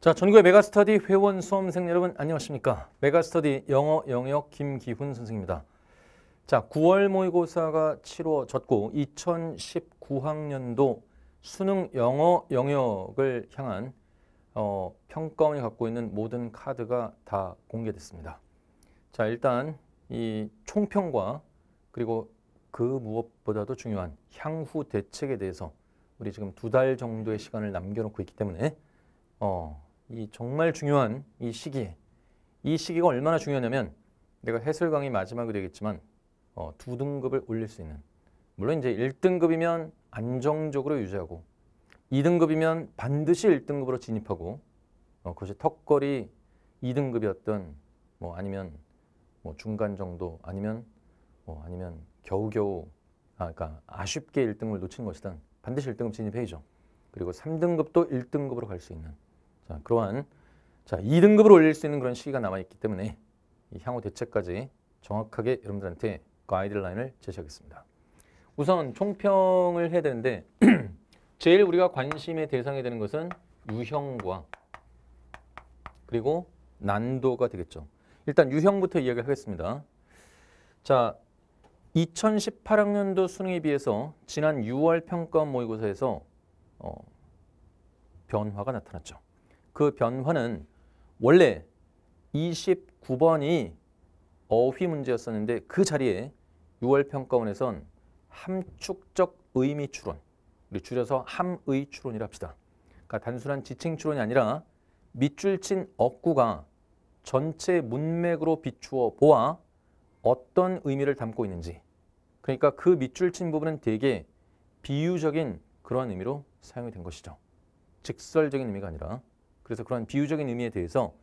자, 전국의 메가스터디 회원 수험생 여러분 안녕하십니까? 메가스터디 영어 영역 김기훈 선생입니다. 자, 9월 모의고사가 치러졌고 2019학년도 수능 영어 영역을 향한 어, 평가원이 갖고 있는 모든 카드가 다 공개됐습니다. 자, 일단 이 총평과 그리고 그 무엇보다도 중요한 향후 대책에 대해서 우리 지금 두 달 정도의 시간을 남겨놓고 있기 때문에 어, 이 정말 중요한 이 시기에 이 시기가 얼마나 중요하냐면 내가 해설 강의 마지막이 되겠지만 어, 두 등급을 올릴 수 있는 물론 이제 1등급이면 안정적으로 유지하고 2등급이면 반드시 1등급으로 진입하고 어, 그것이 턱걸이 2등급이었던 뭐 아니면 뭐 중간 정도 아니면 뭐 아니면 겨우겨우 아, 그러니까 아쉽게 1등을 놓친 것이든 반드시 1등급 진입해야죠. 그리고 3등급도 1등급으로 갈 수 있는 자, 그러한 자, 2등급을 올릴 수 있는 그런 시기가 남아있기 때문에 향후 대책까지 정확하게 여러분들한테 가이드라인을 제시하겠습니다. 우선 총평을 해야 되는데 제일 우리가 관심의 대상이 되는 것은 유형과 그리고 난도가 되겠죠. 일단 유형부터 이야기하겠습니다. 자, 2018학년도 수능에 비해서 지난 6월 평가 모의고사에서 어, 변화가 나타났죠. 그 변화는 원래 29번이 어휘 문제였었는데 그 자리에 6월 평가원에선 함축적 의미 추론, 우리 줄여서 함의 추론이라 합시다. 그러니까 단순한 지칭 추론이 아니라 밑줄 친 억구가 전체 문맥으로 비추어 보아 어떤 의미를 담고 있는지 그러니까 그 밑줄 친 부분은 대개 비유적인 그러한 의미로 사용이 된 것이죠. 직설적인 의미가 아니라 그래서 그런 비유적인 의미에 대해서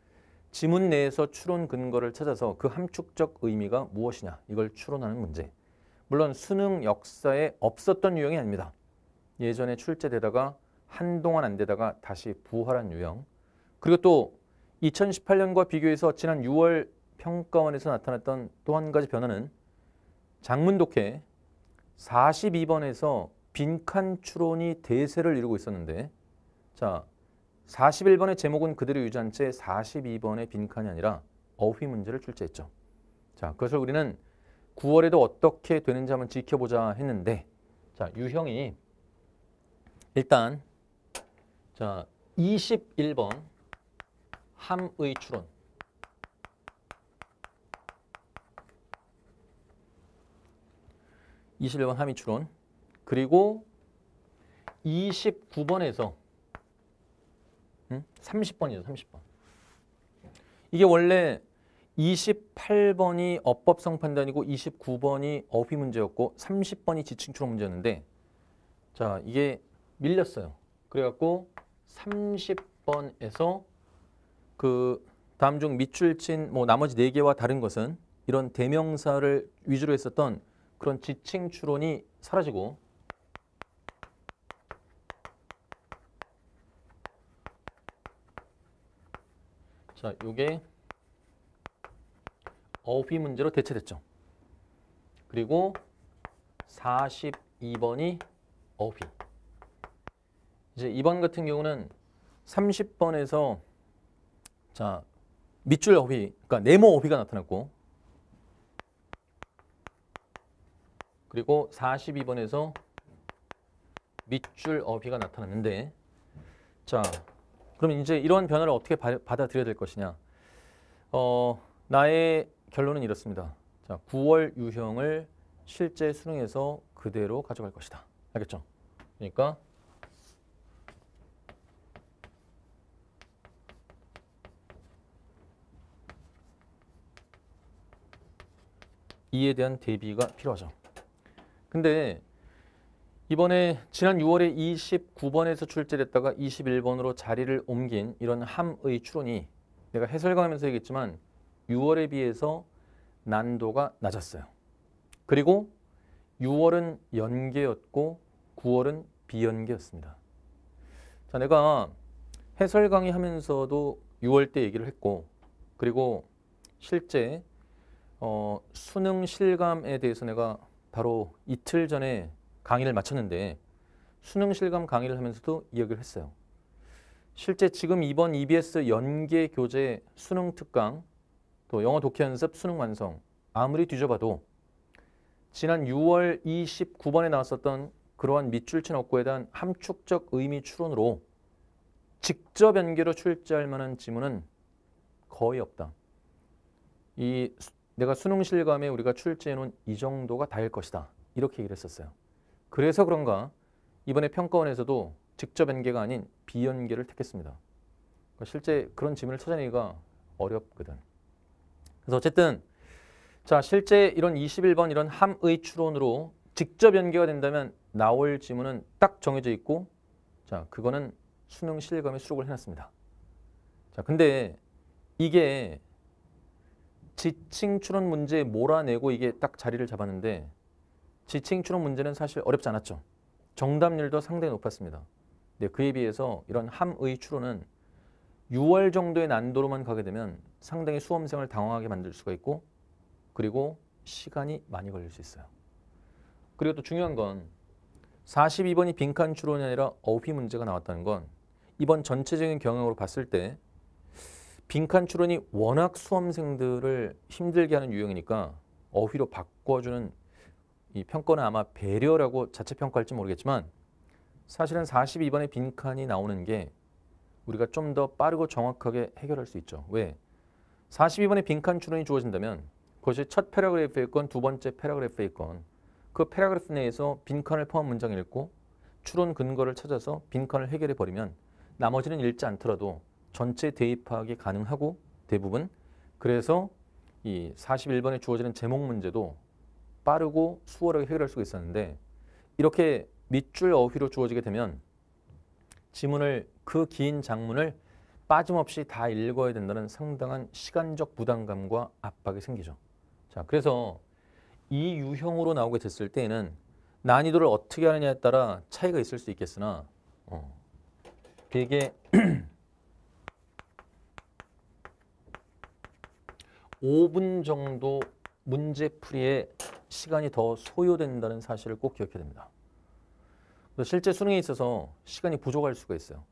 지문 내에서 추론 근거를 찾아서 그 함축적 의미가 무엇이냐 이걸 추론하는 문제. 물론 수능 역사에 없었던 유형이 아닙니다. 예전에 출제되다가 한동안 안 되다가 다시 부활한 유형. 그리고 또 2018년과 비교해서 지난 6월 평가원에서 나타났던 또 한 가지 변화는 장문 독해 42번에서 빈칸 추론이 대세를 이루고 있었는데 자 41번의 제목은 그대로 유지한 채 42번의 빈칸이 아니라 어휘 문제를 출제했죠. 자, 그것을 우리는 9월에도 어떻게 되는지 한번 지켜보자 했는데 자, 유형이 일단 자, 21번 함의 추론 이십번 함의 추론 그리고 이십번에서 응? 30번이죠, 30번. 이게 원래 28번이 어법성 판단이고 29번이 어휘 문제였고 30번이 지층 추론 문제였는데 자, 이게 밀렸어요. 그래갖고 30번에서 그 다음 중 밑줄 친뭐 나머지 4개와 다른 것은 이런 대명사를 위주로 했었던 그런 지칭 추론이 사라지고 자, 요게 어휘 문제로 대체됐죠. 그리고 42번이 어휘. 이제 2번 같은 경우는 30번에서 자, 밑줄 어휘, 그러니까 네모 어휘가 나타났고 그리고 42번에서 밑줄 어휘가 나타났는데 자, 그러면 이제 이런 변화를 어떻게 바, 받아들여야 될 것이냐? 어, 나의 결론은 이렇습니다. 자, 9월 유형을 실제 수능에서 그대로 가져갈 것이다. 알겠죠? 그러니까 이에 대한 대비가 필요하죠. 근데 이번에 지난 6월에 29번에서 출제됐다가 21번으로 자리를 옮긴 이런 함의 추론이 내가 해설가하면서 얘기했지만 6월에 비해서 난도가 낮았어요. 그리고 6월은 연계였고 9월은 비연계였습니다. 자, 내가 해설 강의하면서도 6월 때 얘기를 했고 그리고 실제 어, 수능 실감에 대해서 내가 바로 이틀 전에 강의를 마쳤는데 수능 실감 강의를 하면서도 이야기를 했어요. 실제 지금 이번 EBS 연계 교재 수능 특강 또 영어 독해 연습 수능 완성 아무리 뒤져봐도 지난 6월 29번에 나왔었던 그러한 밑줄 친 업고에 대한 함축적 의미 추론으로 직접 연계로 출제할 만한 지문은 거의 없다. 이 내가 수능 실감에 우리가 출제해놓은 이 정도가 다일 것이다. 이렇게 얘기를 했었어요. 그래서 그런가 이번에 평가원에서도 직접 연계가 아닌 비연계를 택했습니다. 그러니까 실제 그런 지문을 찾아내기가 어렵거든. 그래서 어쨌든 자 실제 이런 21번 이런 함의 추론으로 직접 연계가 된다면 나올 지문은 딱 정해져 있고 자 그거는 수능 실감에 수록을 해놨습니다. 자 근데 이게 지칭 추론 문제 몰아내고 이게 딱 자리를 잡았는데 지칭 추론 문제는 사실 어렵지 않았죠. 정답률도 상당히 높았습니다. 근데 그에 비해서 이런 함의 추론은 6월 정도의 난도로만 가게 되면 상당히 수험생을 당황하게 만들 수가 있고 그리고 시간이 많이 걸릴 수 있어요. 그리고 또 중요한 건 42번이 빈칸 추론이 아니라 어휘 문제가 나왔다는 건 이번 전체적인 경향으로 봤을 때 빈칸 추론이 워낙 수험생들을 힘들게 하는 유형이니까 어휘로 바꿔주는 이 평가는 아마 배려라고 자체 평가할지 모르겠지만 사실은 42번의 빈칸이 나오는 게 우리가 좀 더 빠르고 정확하게 해결할 수 있죠. 왜? 42번의 빈칸 추론이 주어진다면 그것이 첫 패러그래프에 있건 두 번째 패러그래프에 있건 그 패러그래프 내에서 빈칸을 포함 문장 을 읽고 추론 근거를 찾아서 빈칸을 해결해 버리면 나머지는 읽지 않더라도 전체 대입하기 가능하고 대부분 그래서 이 41번에 주어지는 제목 문제도 빠르고 수월하게 해결할 수가 있었는데 이렇게 밑줄 어휘로 주어지게 되면 지문을 그 긴 장문을 빠짐없이 다 읽어야 된다는 상당한 시간적 부담감과 압박이 생기죠. 자, 그래서 이 유형으로 나오게 됐을 때에는 난이도를 어떻게 하느냐에 따라 차이가 있을 수 있겠으나 어, 되게 오분 정도 문제풀이에 시간이 더 소요된다는 사실을 꼭 기억해야 됩니다. 실제 수능에 있어서 시간이 부족할 수가 있어요.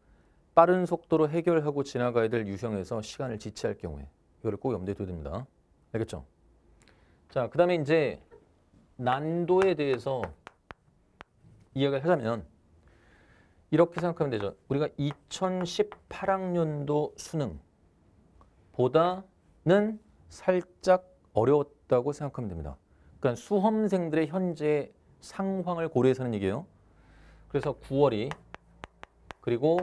빠른 속도로 해결하고 지나가야 될 유형에서 시간을 지체할 경우에 이거를 꼭 염두에 둬야 됩니다. 알겠죠? 자, 그 다음에 이제 난도에 대해서 이야기를 하자면 이렇게 생각하면 되죠. 우리가 2018학년도 수능보다는 살짝 어려웠다고 생각하면 됩니다. 그러니까 수험생들의 현재 상황을 고려해서는 얘기예요. 그래서 9월이 그리고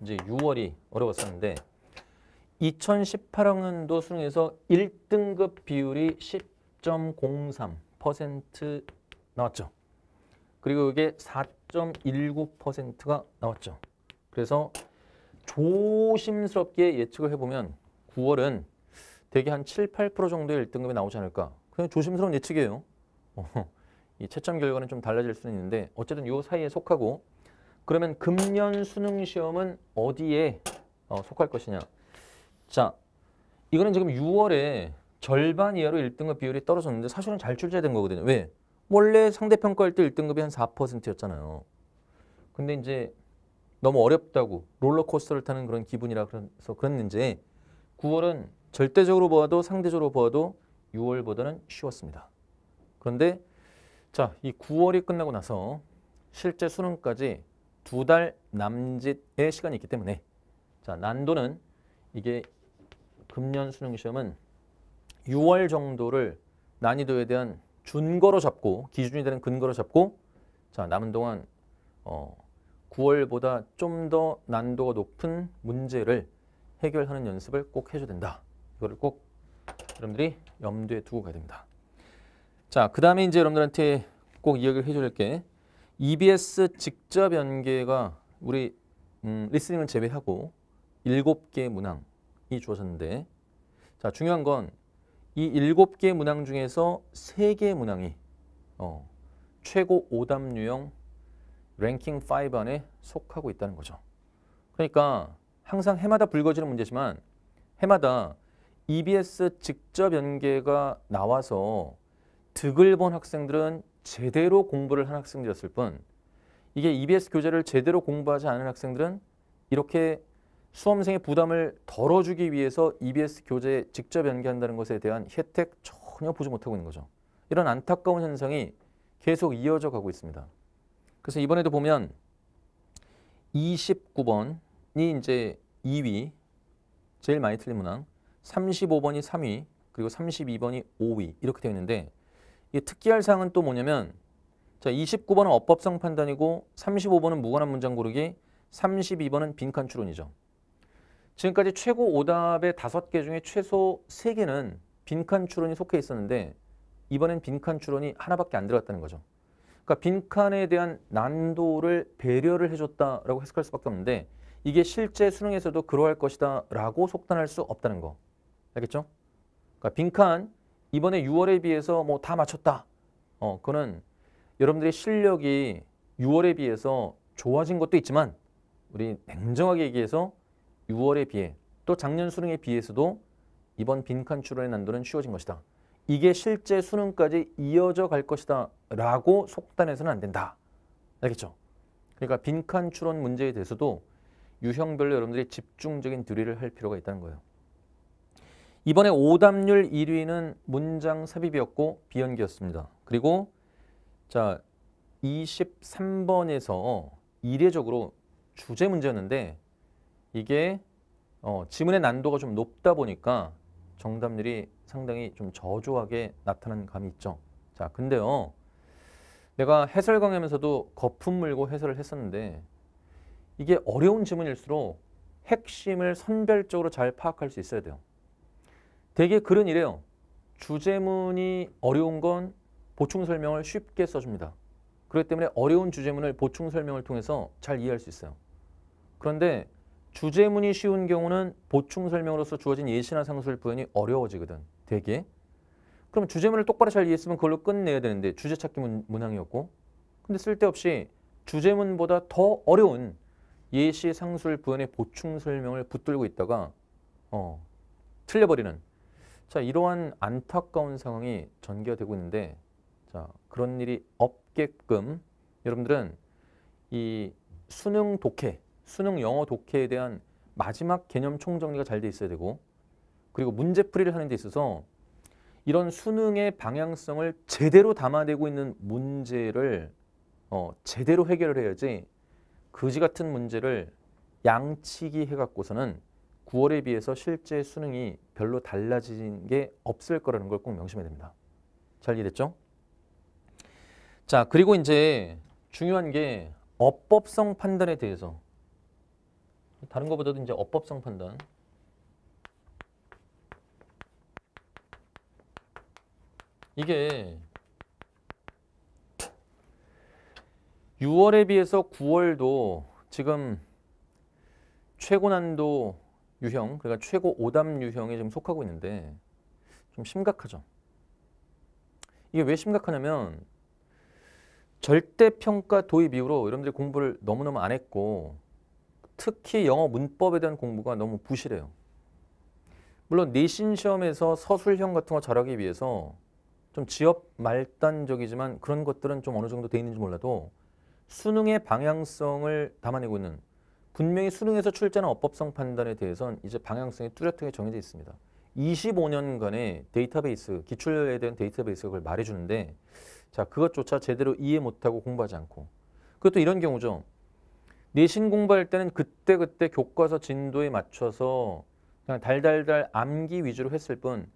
이제 6월이 어려웠었는데 2018학년도 수능에서 1등급 비율이 10.03% 나왔죠. 그리고 이게 4.19%가 나왔죠. 그래서 조심스럽게 예측을 해보면 9월은 대개 한 7, 8% 정도의 1등급이 나오지 않을까 그냥 조심스러운 예측이에요. 어, 이 채점 결과는 좀 달라질 수는 있는데 어쨌든 요 사이에 속하고 그러면 금년 수능 시험은 어디에 어, 속할 것이냐. 자, 이거는 지금 6월에 절반 이하로 1등급 비율이 떨어졌는데 사실은 잘 출제된 거거든요. 왜? 원래 상대평가할 때 1등급이 한 4%였잖아요. 근데 이제 너무 어렵다고 롤러코스터를 타는 그런 기분이라 그래서 그랬는지 9월은 절대적으로 보아도 상대적으로 보아도 6월보다는 쉬웠습니다. 그런데 자, 이 9월이 끝나고 나서 실제 수능까지 두 달 남짓의 시간이 있기 때문에 자, 난도는 이게 금년 수능 시험은 6월 정도를 난이도에 대한 준거로 잡고 기준이 되는 근거로 잡고 자, 남은 동안 어 9월보다 좀 더 난도가 높은 문제를 해결하는 연습을 꼭 해줘야 된다. 이거를 꼭 여러분들이 염두에 두고 가야 됩니다. 자, 그 다음에 이제 여러분들한테 꼭 이야기를 해줘게 EBS 직접 연계가 우리 음, 리스닝을 제외하고 7개 문항이 주어졌는데 자, 중요한 건이 7개 문항 중에서 3개 문항이 어, 최고 오답 유형 랭킹 5 안에 속하고 있다는 거죠. 그러니까 항상 해마다 불거지는 문제지만 해마다 EBS 직접 연계가 나와서 득을 본 학생들은 제대로 공부를 한 학생들이었을 뿐 이게 EBS 교재를 제대로 공부하지 않은 학생들은 이렇게 수험생의 부담을 덜어주기 위해서 EBS 교재에 직접 연계한다는 것에 대한 혜택 전혀 보지 못하고 있는 거죠. 이런 안타까운 현상이 계속 이어져 가고 있습니다. 그래서 이번에도 보면 29번이 이제 2위, 제일 많이 틀린 문항, 35번이 3위, 그리고 32번이 5위 이렇게 되어 있는데 이 특기할 사항은 또 뭐냐면 자 29번은 어법성 판단이고 35번은 무관한 문장 고르기, 32번은 빈칸 추론이죠. 지금까지 최고 오답의 5개 중에 최소 3개는 빈칸 추론이 속해 있었는데 이번엔 빈칸 추론이 하나밖에 안 들어갔다는 거죠. 그러니까 빈칸에 대한 난도를 배려를 해줬다라고 해석할 수밖에 없는데 이게 실제 수능에서도 그러할 것이다 라고 속단할 수 없다는 거. 알겠죠? 그러니까 빈칸 이번에 6월에 비해서 뭐 다 맞췄다. 어, 그거는 여러분들의 실력이 6월에 비해서 좋아진 것도 있지만 우리 냉정하게 얘기해서 6월에 비해 또 작년 수능에 비해서도 이번 빈칸 출원의 난도는 쉬워진 것이다. 이게 실제 수능까지 이어져 갈 것이다 라고 속단해서는 안 된다. 알겠죠? 그러니까 빈칸 추론 문제에 대해서도 유형별로 여러분들이 집중적인 드릴을 할 필요가 있다는 거예요. 이번에 오답률 1위는 문장 삽입이었고 비연기였습니다. 그리고 자 23번에서 이례적으로 주제 문제였는데 이게 어, 지문의 난도가 좀 높다 보니까 정답률이 상당히 좀 저조하게 나타난 감이 있죠. 자, 근데요. 내가 해설 강의하면서도 거품 물고 해설을 했었는데 이게 어려운 지문일수록 핵심을 선별적으로 잘 파악할 수 있어야 돼요. 대개 런일이에요 주제문이 어려운 건 보충 설명을 쉽게 써줍니다. 그렇기 때문에 어려운 주제문을 보충 설명을 통해서 잘 이해할 수 있어요. 그런데 주제문이 쉬운 경우는 보충 설명으로서 주어진 예시나 상술 부연이 어려워지거든. 대개. 그럼 주제문을 똑바로 잘 이해했으면 그걸로 끝내야 되는데 주제 찾기 문, 문항이었고 근데 쓸데없이 주제문보다 더 어려운 예시 상술 부연의 보충 설명을 붙들고 있다가 어, 틀려버리는 자, 이러한 안타까운 상황이 전개가 되고 있는데 자, 그런 일이 없게끔 여러분들은 이 수능 독해, 수능 영어 독해에 대한 마지막 개념 총정리가 잘 돼 있어야 되고 그리고 문제풀이를 하는 데 있어서 이런 수능의 방향성을 제대로 담아내고 있는 문제를 어, 제대로 해결을 해야지 그지 같은 문제를 양치기 해갖고서는 9월에 비해서 실제 수능이 별로 달라진 게 없을 거라는 걸 꼭 명심해야 됩니다. 잘 이해됐죠? 자, 그리고 이제 중요한 게 어법성 판단에 대해서 다른 것보다도 이제 어법성 판단 이게 6월에 비해서 9월도 지금 최고 난도 유형, 그러니까 최고 오답 유형에 지금 속하고 있는데 좀 심각하죠. 이게 왜 심각하냐면 절대평가 도입 이후로 여러분들이 공부를 너무너무 안 했고 특히 영어 문법에 대한 공부가 너무 부실해요. 물론 내신 시험에서 서술형 같은 거 잘하기 위해서 좀 지역 말단적이지만 그런 것들은 좀 어느 정도 돼 있는지 몰라도 수능의 방향성을 담아내고 있는 분명히 수능에서 출제하는 어법성 판단에 대해서는 이제 방향성이 뚜렷하게 정해져 있습니다. 25년간의 데이터베이스, 기출에 대한 데이터베이스가 그걸 말해주는데 자 그것조차 제대로 이해 못하고 공부하지 않고 그것도 이런 경우죠. 내신 공부할 때는 그때그때 그때 교과서 진도에 맞춰서 그냥 달달달 암기 위주로 했을 뿐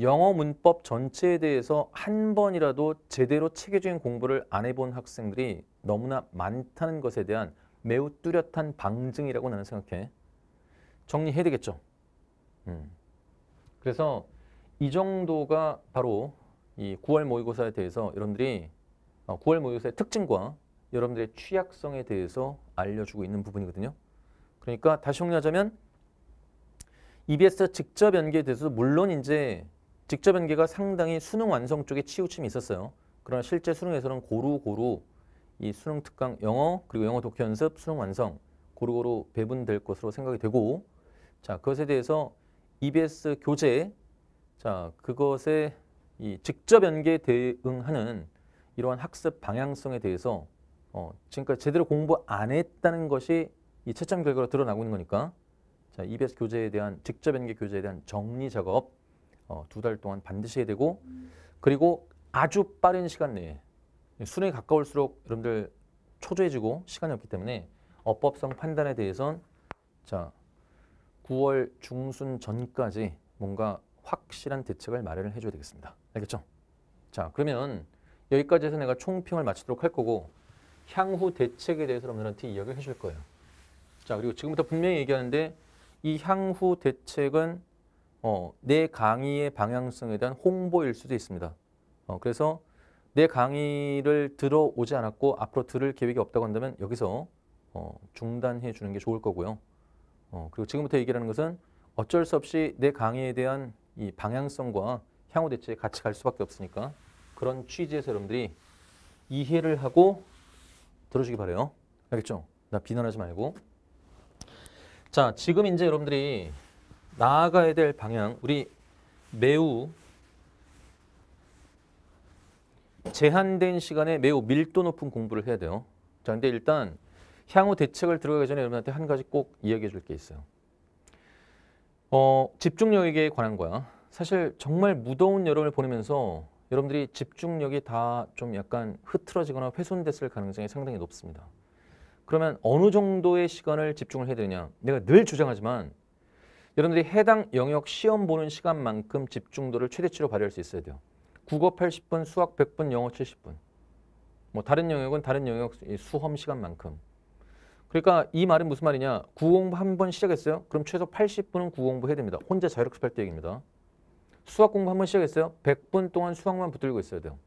영어 문법 전체에 대해서 한 번이라도 제대로 체계적인 공부를 안 해본 학생들이 너무나 많다는 것에 대한 매우 뚜렷한 방증이라고 나는 생각해. 정리해야 되겠죠. 음. 그래서 이 정도가 바로 이 9월 모의고사에 대해서 여러분들이 9월 어, 모의고사의 특징과 여러분들의 취약성에 대해서 알려주고 있는 부분이거든요. 그러니까 다시 정리하자면 EBS 직접 연계에 대해서 물론 이제 직접 연계가 상당히 수능 완성 쪽에 치우침이 있었어요. 그러나 실제 수능에서는 고루고루 이 수능 특강 영어 그리고 영어 독해 연습 수능 완성 고루고루 배분될 것으로 생각이 되고 자 그것에 대해서 EBS 교재 자 그것에 이 직접 연계 대응하는 이러한 학습 방향성에 대해서 어, 지금까지 제대로 공부 안 했다는 것이 이 채점 결과로 드러나고 있는 거니까 자 EBS 교재에 대한 직접 연계 교재에 대한 정리 작업 어, 두 달 동안 반드시 해야 되고 그리고 아주 빠른 시간 내에 순에 가까울수록 여러분들 초조해지고 시간이 없기 때문에 어법성 판단에 대해선 자 9월 중순 전까지 뭔가 확실한 대책을 마련을 해줘야 되겠습니다. 알겠죠? 자 그러면 여기까지 해서 내가 총평을 마치도록 할 거고 향후 대책에 대해서 여러분들한테 이야기를 해줄 거예요. 자 그리고 지금부터 분명히 얘기하는데 이 향후 대책은 어, 내 강의의 방향성에 대한 홍보일 수도 있습니다. 어, 그래서 내 강의를 들어오지 않았고 앞으로 들을 계획이 없다고 한다면 여기서 어, 중단해 주는 게 좋을 거고요. 어, 그리고 지금부터 얘기하는 것은 어쩔 수 없이 내 강의에 대한 이 방향성과 향후 대체에 같이 갈 수밖에 없으니까 그런 취지에서 여러분들이 이해를 하고 들어주기 바래요. 알겠죠? 나 비난하지 말고. 자, 지금 이제 여러분들이 나아가야 될 방향, 우리 매우 제한된 시간에 매우 밀도 높은 공부를 해야 돼요. 자, 근데 일단 향후 대책을 들어가기 전에 여러분한테 한 가지 꼭 이야기해 줄 게 있어요. 어, 집중력에 관한 거야. 사실 정말 무더운 여름을 보내면서 여러분들이 집중력이 다 좀 약간 흐트러지거나 훼손됐을 가능성이 상당히 높습니다. 그러면 어느 정도의 시간을 집중을 해야 되느냐? 내가 늘 주장하지만 여러분들이 해당 영역 시험 보는 시간만큼 집중도를 최대치로 발휘할 수 있어야 돼요. 국어 80분, 수학 100분, 영어 70분. 뭐 다른 영역은 다른 영역 수험 시간만큼. 그러니까 이 말은 무슨 말이냐. 구공부 한 번 시작했어요. 그럼 최소 80분은 구공부 해야 됩니다. 혼자 자유롭게할 때 얘기입니다. 수학 공부 한 번 시작했어요. 100분 동안 수학만 붙들고 있어야 돼요.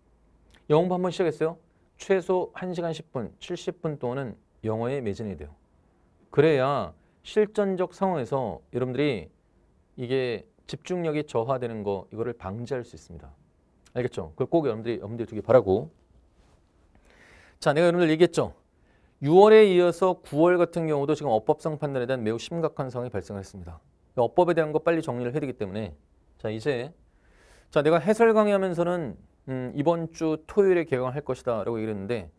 영어 공부 한 번 시작했어요. 최소 1시간 10분, 70분 동안은 영어에 매진이 돼요. 그래야 실전적 상황에서 여러분들이 이게 집중력이 저하되는 거 이거를 방지할 수 있습니다. 알겠죠? 그걸 꼭 여러분들이 염두에 두길 바라고. 자, 내가 여러분들 얘기했죠? 6월에 이어서 9월 같은 경우도 지금 업법상 판단에 대한 매우 심각한 상황이 발생했습니다. 업법에 대한 거 빨리 정리를 해야 되기 때문에 자 이제 자 내가 해설 강의하면서는 음, 이번 주 토요일에 개강할 것이다 라고 얘기를 했는데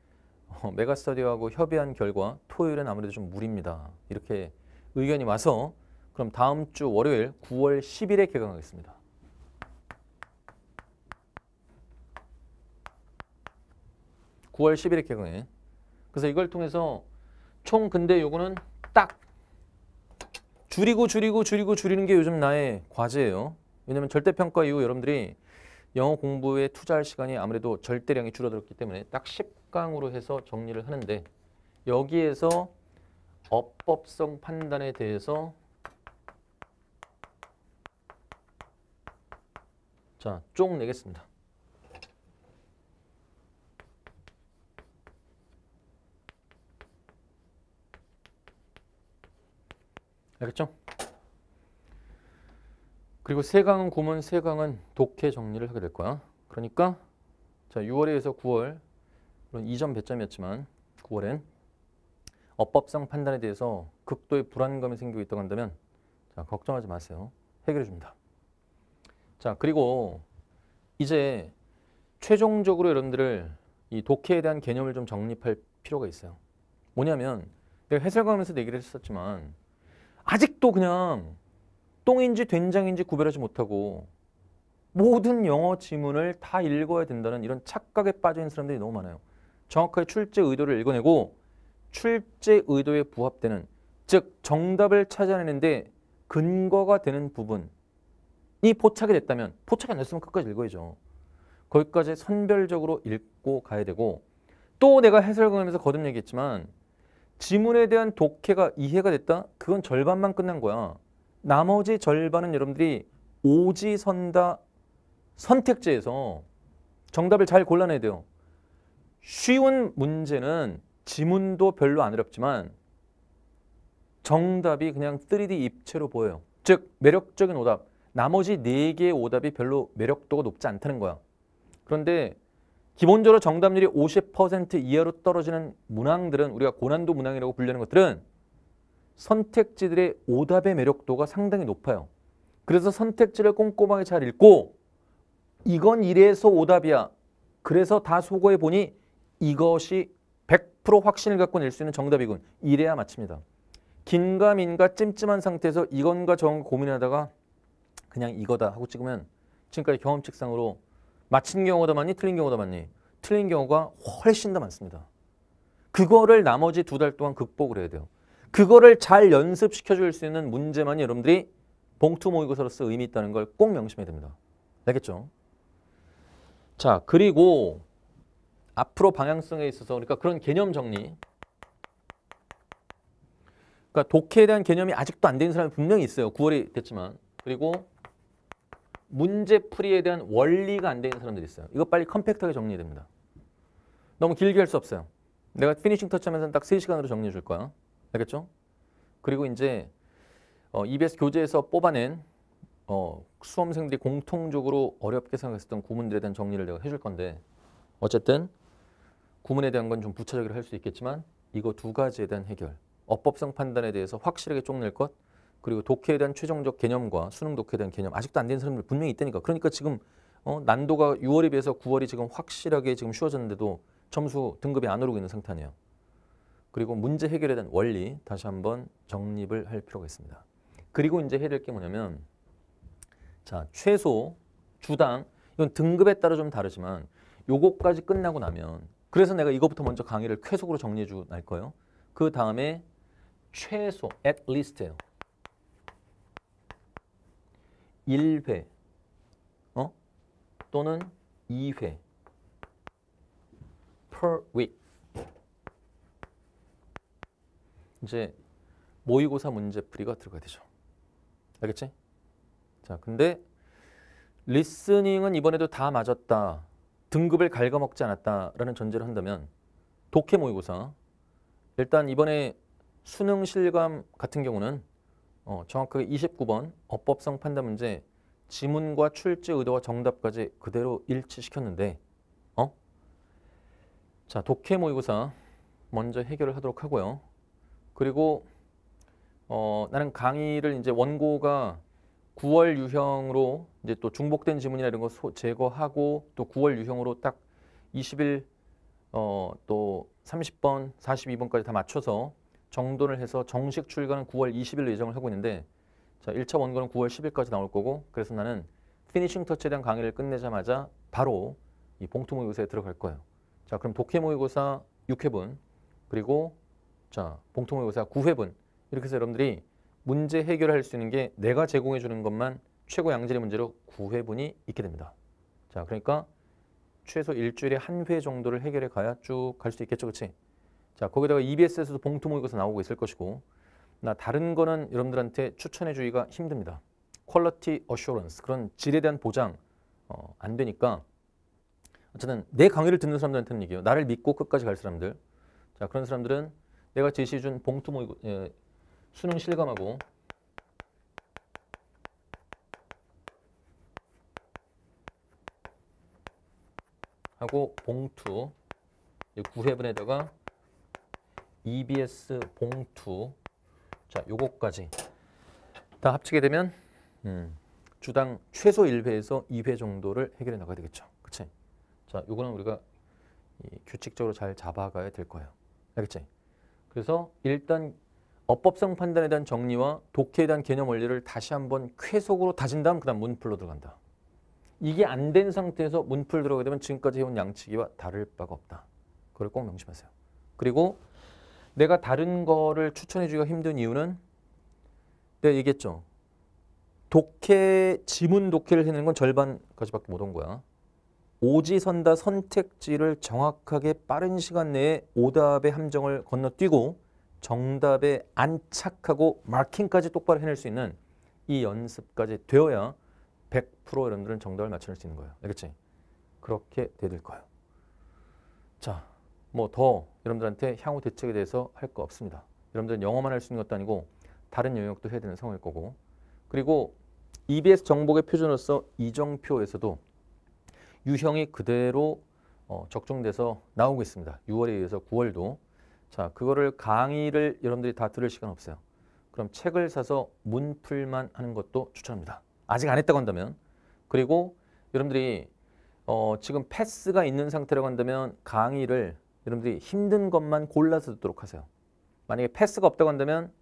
어, 메가스터디하고 협의한 결과 토요일은 아무래도 좀 무리입니다. 이렇게 의견이 와서 그럼 다음 주 월요일 9월 10일에 개강하겠습니다. 9월 1 0일에 개강에. 그래서 이걸 통해서 총 근대 요거는 딱 줄이고 줄이고 줄이고 줄이는 게 요즘 나의 과제예요. 왜냐면 절대평가 이후 여러분들이 영어 공부에 투자할 시간이 아무래도 절대량이 줄어들었기 때문에 딱 10강으로 해서 정리를 하는데 여기에서 어법성 판단에 대해서 자, 쪽 내겠습니다. 알겠죠? 그리고 세강은 고문, 세강은 독해 정리를 하게 될 거야. 그러니까 자 6월에서 9월 물론 이전 배점이었지만 9월엔 어법상 판단에 대해서 극도의 불안감이 생기고 있다고 한다면 자 걱정하지 마세요. 해결해 줍니다. 자 그리고 이제 최종적으로 여러분들을 이 독해에 대한 개념을 좀 정립할 필요가 있어요. 뭐냐면 내가 해설가면서 얘기를 했었지만 아직도 그냥 똥인지 된장인지 구별하지 못하고 모든 영어 지문을 다 읽어야 된다는 이런 착각에 빠져 있는 사람들이 너무 많아요. 정확하게 출제 의도를 읽어내고 출제 의도에 부합되는 즉 정답을 찾아내는데 근거가 되는 부분이 포착이 됐다면 포착이 안 됐으면 끝까지 읽어야죠. 거기까지 선별적으로 읽고 가야 되고 또 내가 해설강에서 의 거듭 얘기했지만 지문에 대한 독해가 이해가 됐다? 그건 절반만 끝난 거야. 나머지 절반은 여러분들이 오지선다 선택지에서 정답을 잘 골라내야 돼요. 쉬운 문제는 지문도 별로 안 어렵지만 정답이 그냥 3D 입체로 보여요. 즉 매력적인 오답. 나머지 4개의 오답이 별로 매력도가 높지 않다는 거야. 그런데 기본적으로 정답률이 50% 이하로 떨어지는 문항들은 우리가 고난도 문항이라고 불리는 것들은 선택지들의 오답의 매력도가 상당히 높아요. 그래서 선택지를 꼼꼼하게 잘 읽고 이건 이래서 오답이야. 그래서 다 소거해 보니 이것이 100% 확신을 갖고 낼 수 있는 정답이군. 이래야 마칩니다 긴가 민가 찜찜한 상태에서 이건가 저건가 고민하다가 그냥 이거다 하고 찍으면 지금까지 경험칙상으로 맞힌 경우가 더 많니? 틀린 경우가 더 많니? 틀린 경우가 훨씬 더 많습니다. 그거를 나머지 두 달 동안 극복을 해야 돼요. 그거를 잘 연습시켜 줄 수 있는 문제만 여러분들이 봉투 모의고사로서 의미 있다는 걸 꼭 명심해야 됩니다. 알겠죠? 자, 그리고 앞으로 방향성에 있어서 그러니까 그런 개념 정리 그러니까 독해에 대한 개념이 아직도 안 된 사람이 분명히 있어요. 9월이 됐지만. 그리고 문제풀이에 대한 원리가 안되는 사람들이 있어요. 이거 빨리 컴팩트하게 정리 됩니다. 너무 길게 할 수 없어요. 내가 피니싱 터치하면서 딱 3시간으로 정리해 줄 거야. 알겠죠? 그리고 이제 어, EBS 교재에서 뽑아낸 어, 수험생들이 공통적으로 어렵게 생각했던 구문들에 대한 정리를 내가 해줄 건데 어쨌든 구문에 대한 건 좀 부차적으로 할 수 있겠지만 이거 두 가지에 대한 해결, 어법성 판단에 대해서 확실하게 쪽낼 것, 그리고 독해에 대한 최종적 개념과 수능 독해에 대한 개념 아직도 안 된 사람들 분명히 있다니까. 그러니까 지금 어, 난도가 6월에 비해서 9월이 지금 확실하게 지금 쉬워졌는데도 점수 등급이 안 오르고 있는 상태 네요 그리고 문제 해결에 대한 원리 다시 한번 정립을 할 필요가 있습니다. 그리고 이제 해야 될 게 뭐냐면 자 최소 주당 이건 등급에 따라 좀 다르지만 요거까지 끝나고 나면 그래서 내가 이거부터 먼저 강의를 쾌속으로 정리해 주고 날 거예요. 그 다음에 최소 at least예요. 1회 어? 또는 2회 per week 이제 모의고사 문제풀이가 들어가야 되죠. 알겠지? 자, 근데 리스닝은 이번에도 다 맞았다. 등급을 갉아먹지 않았다라는 전제를 한다면 독해 모의고사 일단 이번에 수능 실감 같은 경우는 어, 정확하게 29번 어법성 판단 문제 지문과 출제 의도와 정답까지 그대로 일치시켰는데 어? 자, 독해 모의고사 먼저 해결을 하도록 하고요. 그리고 어, 나는 강의를 이제 원고가 9월 유형으로 이제 또 중복된 지문이나 이런 거 소, 제거하고 또 9월 유형으로 딱 20일 어, 또 30번, 42번까지 다 맞춰서 정돈을 해서 정식 출간은 9월 20일로 예정을 하고 있는데 자 1차 원고는 9월 10일까지 나올 거고 그래서 나는 피니싱 터치에 대한 강의를 끝내자마자 바로 이 봉투 모의고사에 들어갈 거예요. 자 그럼 독해 모의고사 6회분 그리고 자 봉투 모의고사 9회분 이렇게 해서 여러분들이 문제 해결할 수 있는 게 내가 제공해 주는 것만 최고 양질의 문제로 9회분이 있게 됩니다. 자 그러니까 최소 일주일에 한 회 정도를 해결해 가야 쭉 갈 수 있겠죠 그치 자 거기다가 EBS에서도 봉투 모의고사 나오고 있을 것이고 나 다른 거는 여러분들한테 추천해 주기가 힘듭니다. 퀄러티 어슈런스 그런 질에 대한 보장 어, 안 되니까 어쨌든 내 강의를 듣는 사람들한테는 얘기예요. 나를 믿고 끝까지 갈 사람들. 자 그런 사람들은 내가 제시해 준 봉투 모의고 예, 수능 실감하고 하고 봉투 구해분에다가 EBS 봉투 자 요거까지 다 합치게 되면 음, 주당 최소 1회에서 2회 정도를 해결해 나가야 되겠죠. 그치? 자 요거는 우리가 규칙적으로 잘 잡아가야 될 거예요. 알겠지? 그래서 일단 어법성 판단에 대한 정리와 독해에 대한 개념 원리를 다시 한번 쾌속으로 다진 다음 그 다음 문풀로 들어간다. 이게 안 된 상태에서 문풀 들어가게 되면 지금까지 해온 양치기와 다를 바가 없다. 그걸 꼭 명심하세요. 그리고 내가 다른 거를 추천해주기가 힘든 이유는 내가 얘기했죠. 독해, 지문 독해를 해내는 건 절반까지밖에 못 온 거야. 오지선다 선택지를 정확하게 빠른 시간 내에 오답의 함정을 건너뛰고 정답에 안착하고 마킹까지 똑바로 해낼 수 있는 이 연습까지 되어야 100% 여러분들은 정답을 맞출 수 있는 거예요. 알겠지? 그렇게 되될 거예요. 자, 뭐더 여러분들한테 향후 대책에 대해서 할 거 없습니다. 여러분들은 영어만 할 수 있는 것도 아니고 다른 영역도 해야 되는 상황일 거고 그리고 EBS 정복의 표준으로서 이정표에서도 유형이 그대로 어, 적중돼서 나오고 있습니다. 6월에 의해서 9월도 자 그거를 강의를 여러분들이 다 들을 시간 없어요. 그럼 책을 사서 문풀만 하는 것도 추천합니다. 아직 안 했다고 한다면 그리고 여러분들이 어, 지금 패스가 있는 상태라고 한다면 강의를 여러분들이 힘든 것만 골라서 듣도록 하세요. 만약에 패스가 없다고 한다면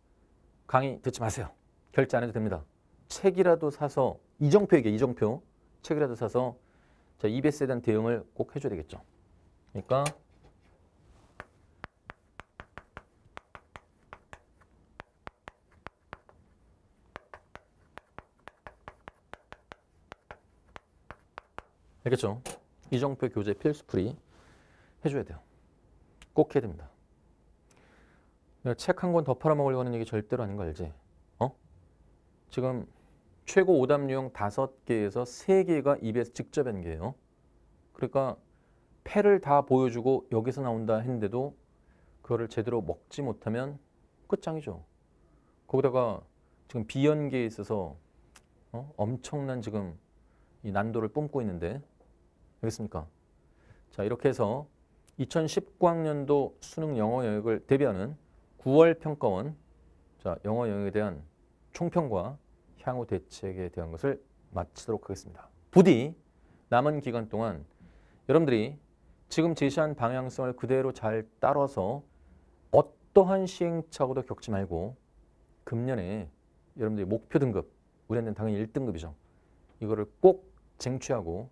강의 듣지 마세요. 결제 안 해도 됩니다. 책이라도 사서 이정표에게 이정표 책이라도 사서 자, EBS에 대한 대응을 꼭 해줘야 되겠죠. 그러니까 알겠죠? 이정표 교재 필수풀이 해줘야 돼요. 꼭 해야 됩니다. 책 한 권 더 팔아먹으려고 하는 얘기 절대로 아닌 거 알지? 어? 지금 최고 오답용 5개에서 3개가 입에서 직접 한 게예요. 그러니까 패를 다 보여주고 여기서 나온다 했는데도 그거를 제대로 먹지 못하면 끝장이죠. 거기다가 지금 비연계에 있어서 어? 엄청난 지금 이 난도를 뿜고 있는데 알겠습니까? 자 이렇게 해서 2019학년도 수능 영어 영역을 대비하는 9월 평가원 자 영어 영역에 대한 총평과 향후 대책에 대한 것을 마치도록 하겠습니다. 부디 남은 기간 동안 여러분들이 지금 제시한 방향성을 그대로 잘 따라서 어떠한 시행착오도 겪지 말고 금년에 여러분들이 목표 등급, 우리한테는 당연히 1등급이죠. 이거를 꼭 쟁취하고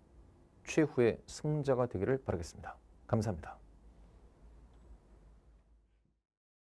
최후의 승자가 되기를 바라겠습니다. 감사합니다.